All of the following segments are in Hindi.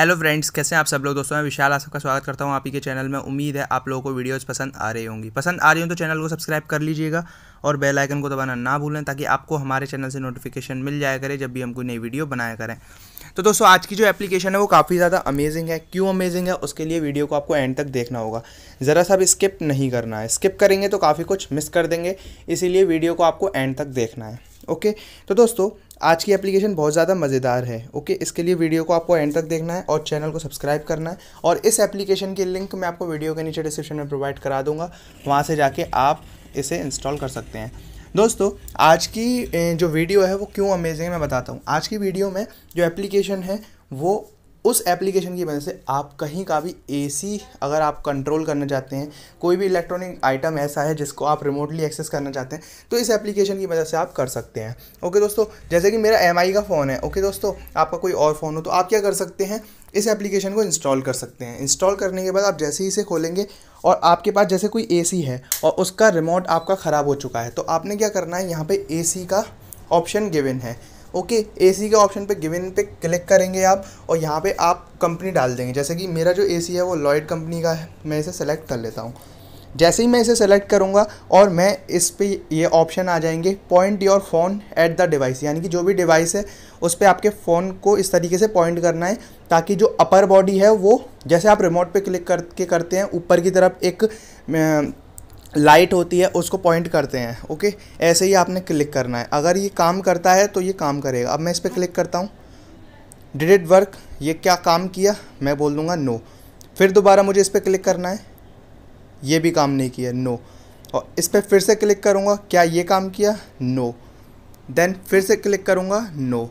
हेलो फ्रेंड्स कैसे हैं आप सब लोग दोस्तों मैं विशाल आप सबका स्वागत करता हूं आप ही के चैनल में उम्मीद है आप लोगों को वीडियोस पसंद आ रही होंगी पसंद आ रही हो तो चैनल को सब्सक्राइब कर लीजिएगा और बेल आइकन को दबाना ना भूलें ताकि आपको हमारे चैनल से नोटिफिकेशन मिल जाया करे जब भी हम कोई नई वीडियो बनाया करें तो दोस्तों आज की जो एप्लीकेशन है वो काफ़ी ज़्यादा अमेजिंग है क्यों अमेजिंग है उसके लिए वीडियो को आपको एंड तक देखना होगा ज़रा सा भी स्किप नहीं करना है स्किप करेंगे तो काफ़ी कुछ मिस कर देंगे इसीलिए वीडियो को आपको एंड तक देखना है ओके तो दोस्तों आज की एप्लीकेशन बहुत ज़्यादा मज़ेदार है ओके इसके लिए वीडियो को आपको एंड तक देखना है और चैनल को सब्सक्राइब करना है और इस एप्लीकेशन की लिंक मैं आपको वीडियो के नीचे डिस्क्रिप्शन में प्रोवाइड करा दूंगा वहाँ से जाके आप इसे इंस्टॉल कर सकते हैं दोस्तों आज की जो वीडियो है वो क्यों अमेजिंग है मैं बताता हूँ आज की वीडियो में जो एप्लीकेशन है वो उस एप्लीकेशन की वजह से आप कहीं का भी एसी अगर आप कंट्रोल करना चाहते हैं कोई भी इलेक्ट्रॉनिक आइटम ऐसा है जिसको आप रिमोटली एक्सेस करना चाहते हैं तो इस एप्लीकेशन की वजह से आप कर सकते हैं ओके दोस्तों जैसे कि मेरा एम का फ़ोन है ओके दोस्तों आपका कोई और फ़ोन हो तो आप क्या कर सकते हैं इस एप्लीकेशन को इंस्टॉल कर सकते हैं इंस्टॉल करने के बाद आप जैसे ही इसे खोलेंगे और आपके पास जैसे कोई ए है और उसका रिमोट आपका ख़राब हो चुका है तो आपने क्या करना है यहाँ पर ए का ऑप्शन गिवन है ओके एसी के ऑप्शन पे गिवन पे क्लिक करेंगे आप और यहाँ पे आप कंपनी डाल देंगे जैसे कि मेरा जो एसी है वो लॉयड कंपनी का है मैं इसे सेलेक्ट कर लेता हूँ जैसे ही मैं इसे सेलेक्ट करूँगा और मैं इस पर ये ऑप्शन आ जाएंगे point your phone at the device यानी कि जो भी डिवाइस है उस पर आपके फ़ोन को इस तरीके से पॉइंट करना है ताकि जो अपर बॉडी है वो जैसे आप रिमोट पे क्लिक करके करते हैं ऊपर की तरफ एक लाइट होती है उसको पॉइंट करते हैं ओके ऐसे ही आपने क्लिक करना है अगर ये काम करता है तो ये काम करेगा अब मैं इस पर क्लिक करता हूँ डिड इट वर्क ये क्या काम किया मैं बोल दूँगा नो फिर दोबारा मुझे इस पर क्लिक करना है ये भी काम नहीं किया नो और इस पर फिर से क्लिक करूँगा क्या ये काम किया नो देन फिर से क्लिक करूँगा नो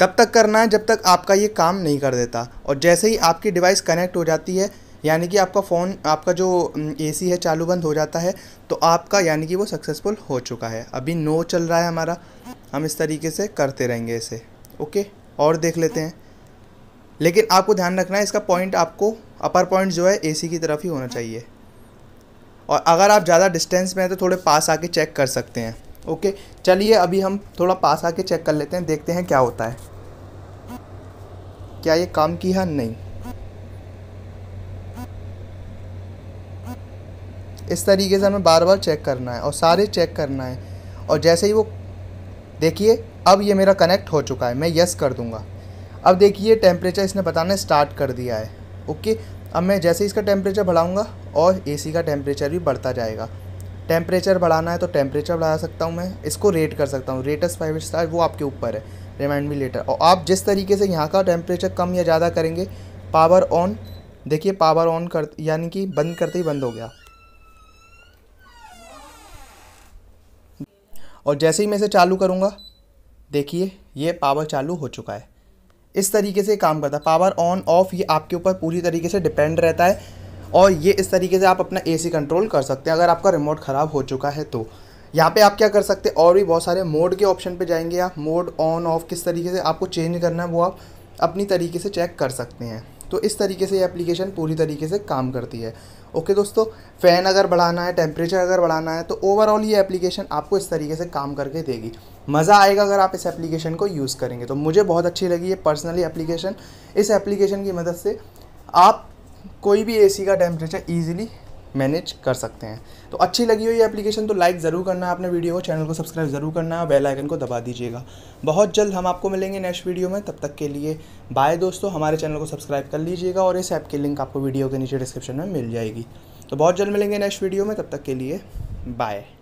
तब तक करना है जब तक आपका ये काम नहीं कर देता और जैसे ही आपकी डिवाइस कनेक्ट हो जाती है यानी कि आपका फ़ोन आपका जो एसी है चालू बंद हो जाता है तो आपका यानी कि वो सक्सेसफुल हो चुका है अभी नो चल रहा है हमारा हम इस तरीके से करते रहेंगे इसे ओके और देख लेते हैं लेकिन आपको ध्यान रखना है इसका पॉइंट आपको अपर पॉइंट जो है एसी की तरफ ही होना चाहिए और अगर आप ज़्यादा डिस्टेंस में हैं तो थोड़े पास आके चेक कर सकते हैं ओके चलिए अभी हम थोड़ा पास आके चेक कर लेते हैं देखते हैं क्या होता है क्या ये काम किया नहीं इस तरीके से हमें बार बार चेक करना है और सारे चेक करना है और जैसे ही वो देखिए अब ये मेरा कनेक्ट हो चुका है मैं यस कर दूँगा अब देखिए टेम्परेचर इसने बताना स्टार्ट कर दिया है ओके अब मैं जैसे इसका टेम्परेचर बढ़ाऊँगा और एसी का टेम्परेचर भी बढ़ता जाएगा टेम्परेचर बढ़ाना है तो टेम्परेचर बढ़ा सकता हूँ मैं इसको रेट कर सकता हूँ रेटस फाइव स्टार वो आपके ऊपर है रिमाइंड मी लेटर और आप जिस तरीके से यहाँ का टेम्परेचर कम या ज़्यादा करेंगे पावर ऑन देखिए पावर ऑन कर यानी कि बंद करते ही बंद हो गया और जैसे ही मैं इसे चालू करूँगा देखिए ये पावर चालू हो चुका है इस तरीके से काम करता है पावर ऑन ऑफ ये आपके ऊपर पूरी तरीके से डिपेंड रहता है और ये इस तरीके से आप अपना एसी कंट्रोल कर सकते हैं अगर आपका रिमोट ख़राब हो चुका है तो यहाँ पे आप क्या कर सकते हैं और भी बहुत सारे मोड के ऑप्शन पे जाएंगे आप मोड ऑन ऑफ किस तरीके से आपको चेंज करना है वो आप अपनी तरीके से चेक कर सकते हैं तो इस तरीके से ये एप्लीकेशन पूरी तरीके से काम करती है ओके दोस्तों फ़ैन अगर बढ़ाना है टेम्परेचर अगर बढ़ाना है तो ओवरऑल ये एप्लीकेशन आपको इस तरीके से काम करके देगी मज़ा आएगा अगर आप इस एप्लीकेशन को यूज़ करेंगे तो मुझे बहुत अच्छी लगी ये पर्सनली एप्लीकेशन इस एप्लीकेशन की मदद से आप कोई भी एसी का टेम्परेचर ईजिली मैनेज कर सकते हैं तो अच्छी लगी हो ये एप्लीकेशन तो लाइक ज़रूर करना अपने वीडियो को चैनल को सब्सक्राइब ज़रूर करना बेल आइकन को दबा दीजिएगा बहुत जल्द हम आपको मिलेंगे नेक्स्ट वीडियो में तब तक के लिए बाय दोस्तों हमारे चैनल को सब्सक्राइब कर लीजिएगा और इस ऐप की लिंक आपको वीडियो के नीचे डिस्क्रिप्शन में मिल जाएगी तो बहुत जल्द मिलेंगे नेक्स्ट वीडियो में तब तक के लिए बाय